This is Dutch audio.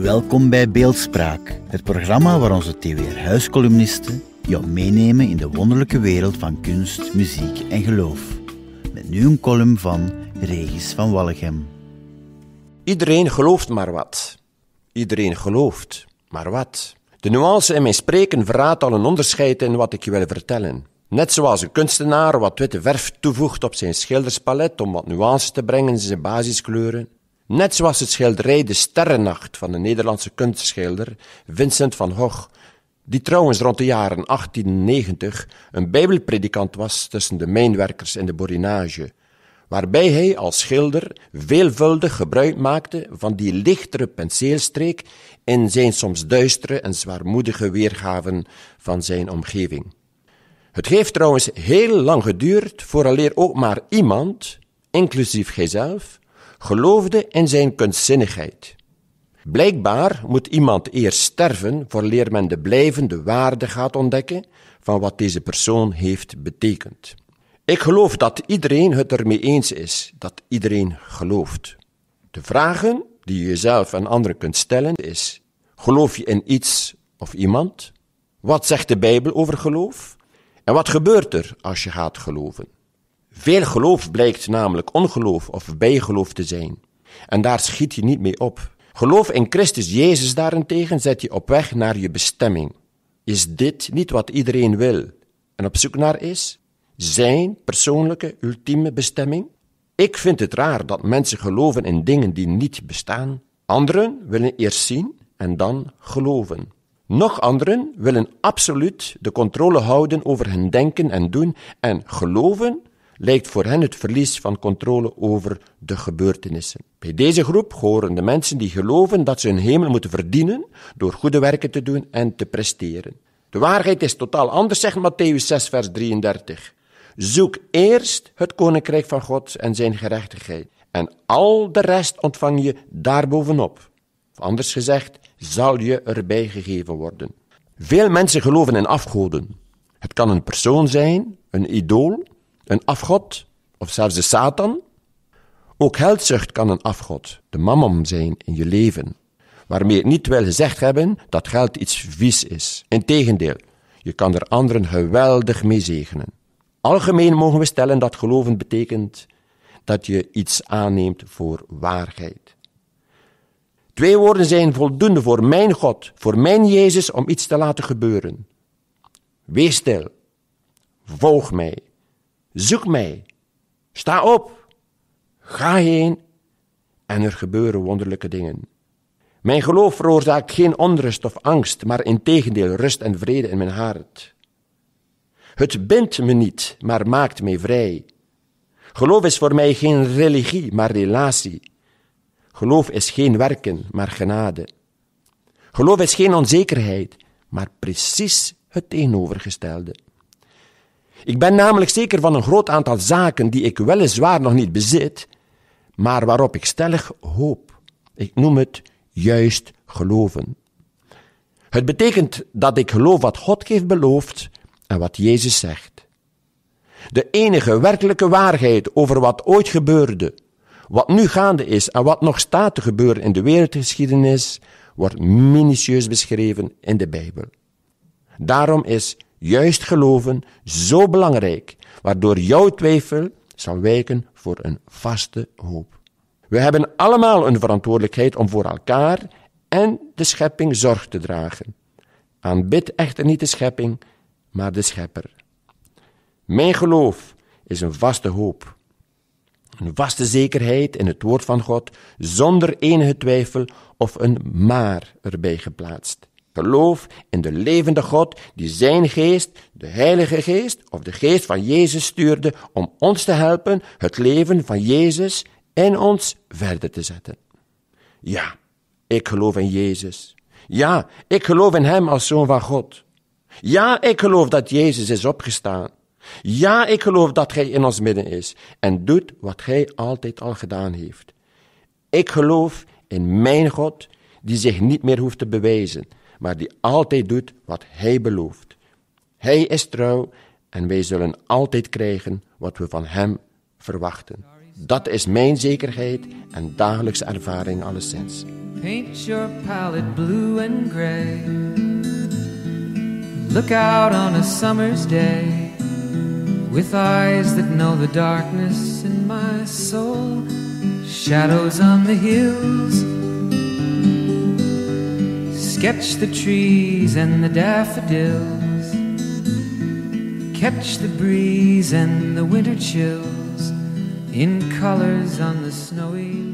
Welkom bij Beeldspraak, het programma waar onze TWR huiscolumnisten jou meenemen in de wonderlijke wereld van kunst, muziek en geloof. Met nu een column van Regis van Walleghem. Iedereen gelooft maar wat. Iedereen gelooft maar wat. De nuance in mijn spreken verraadt al een onderscheid in wat ik je wil vertellen. Net zoals een kunstenaar wat witte verf toevoegt op zijn schilderspalet om wat nuance te brengen in zijn basiskleuren, Net zoals het schilderij De Sterrennacht van de Nederlandse kunstschilder Vincent van Gogh, die trouwens rond de jaren 1890 een bijbelpredikant was tussen de mijnwerkers in de Borinage, waarbij hij als schilder veelvuldig gebruik maakte van die lichtere penseelstreek in zijn soms duistere en zwaarmoedige weergaven van zijn omgeving. Het heeft trouwens heel lang geduurd vooraleer ook maar iemand, inclusief gijzelf, geloofde in zijn kunstzinnigheid. Blijkbaar moet iemand eerst sterven voorleer men de blijvende waarde gaat ontdekken van wat deze persoon heeft betekend. Ik geloof dat iedereen het ermee eens is, dat iedereen gelooft. De vragen die je jezelf en anderen kunt stellen is: geloof je in iets of iemand? Wat zegt de Bijbel over geloof? En wat gebeurt er als je gaat geloven? Veel geloof blijkt namelijk ongeloof of bijgeloof te zijn. En daar schiet je niet mee op. Geloof in Christus Jezus daarentegen zet je op weg naar je bestemming. Is dit niet wat iedereen wil en op zoek naar is? Zijn persoonlijke, ultieme bestemming? Ik vind het raar dat mensen geloven in dingen die niet bestaan. Anderen willen eerst zien en dan geloven. Nog anderen willen absoluut de controle houden over hun denken en doen en geloven lijkt voor hen het verlies van controle over de gebeurtenissen. Bij deze groep horen de mensen die geloven dat ze hun hemel moeten verdienen door goede werken te doen en te presteren. De waarheid is totaal anders, zegt Matthäus 6, vers 33. Zoek eerst het koninkrijk van God en zijn gerechtigheid, en al de rest ontvang je daarbovenop. Of anders gezegd, zal je erbij gegeven worden. Veel mensen geloven in afgoden. Het kan een persoon zijn, een idool, een afgod, of zelfs de Satan. Ook geldzucht kan een afgod, de mammon zijn in je leven, waarmee je niet wil gezegd hebben dat geld iets vies is. Integendeel, je kan er anderen geweldig mee zegenen. Algemeen mogen we stellen dat geloven betekent dat je iets aanneemt voor waarheid. Twee woorden zijn voldoende voor mijn God, voor mijn Jezus om iets te laten gebeuren. Wees stil, volg mij. Zoek mij. Sta op. Ga heen. En er gebeuren wonderlijke dingen. Mijn geloof veroorzaakt geen onrust of angst, maar integendeel rust en vrede in mijn hart. Het bindt me niet, maar maakt mij vrij. Geloof is voor mij geen religie, maar relatie. Geloof is geen werken, maar genade. Geloof is geen onzekerheid, maar precies het tegenovergestelde. Ik ben namelijk zeker van een groot aantal zaken die ik weliswaar nog niet bezit, maar waarop ik stellig hoop. Ik noem het juist geloven. Het betekent dat ik geloof wat God heeft beloofd en wat Jezus zegt. De enige werkelijke waarheid over wat ooit gebeurde, wat nu gaande is en wat nog staat te gebeuren in de wereldgeschiedenis, wordt minutieus beschreven in de Bijbel. Daarom is juist geloven zo belangrijk, waardoor jouw twijfel zal wijken voor een vaste hoop. We hebben allemaal een verantwoordelijkheid om voor elkaar en de schepping zorg te dragen. Aanbid echter niet de schepping, maar de schepper. Mijn geloof is een vaste hoop. Een vaste zekerheid in het woord van God, zonder enige twijfel of een maar erbij geplaatst. Geloof in de levende God die zijn geest, de Heilige Geest of de geest van Jezus stuurde om ons te helpen het leven van Jezus in ons verder te zetten. Ja, ik geloof in Jezus. Ja, ik geloof in Hem als Zoon van God. Ja, ik geloof dat Jezus is opgestaan. Ja, ik geloof dat Hij in ons midden is en doet wat Hij altijd al gedaan heeft. Ik geloof in mijn God die zich niet meer hoeft te bewijzen, maar die altijd doet wat Hij belooft. Hij is trouw en wij zullen altijd krijgen wat we van Hem verwachten. Dat is mijn zekerheid en dagelijkse ervaring alleszins. Paint your palette blue and gray. Look out on a summer's day with eyes that know the darkness in my soul. Shadows on the hills. Sketch the trees and the daffodils. Catch the breeze and the winter chills in colors on the snowy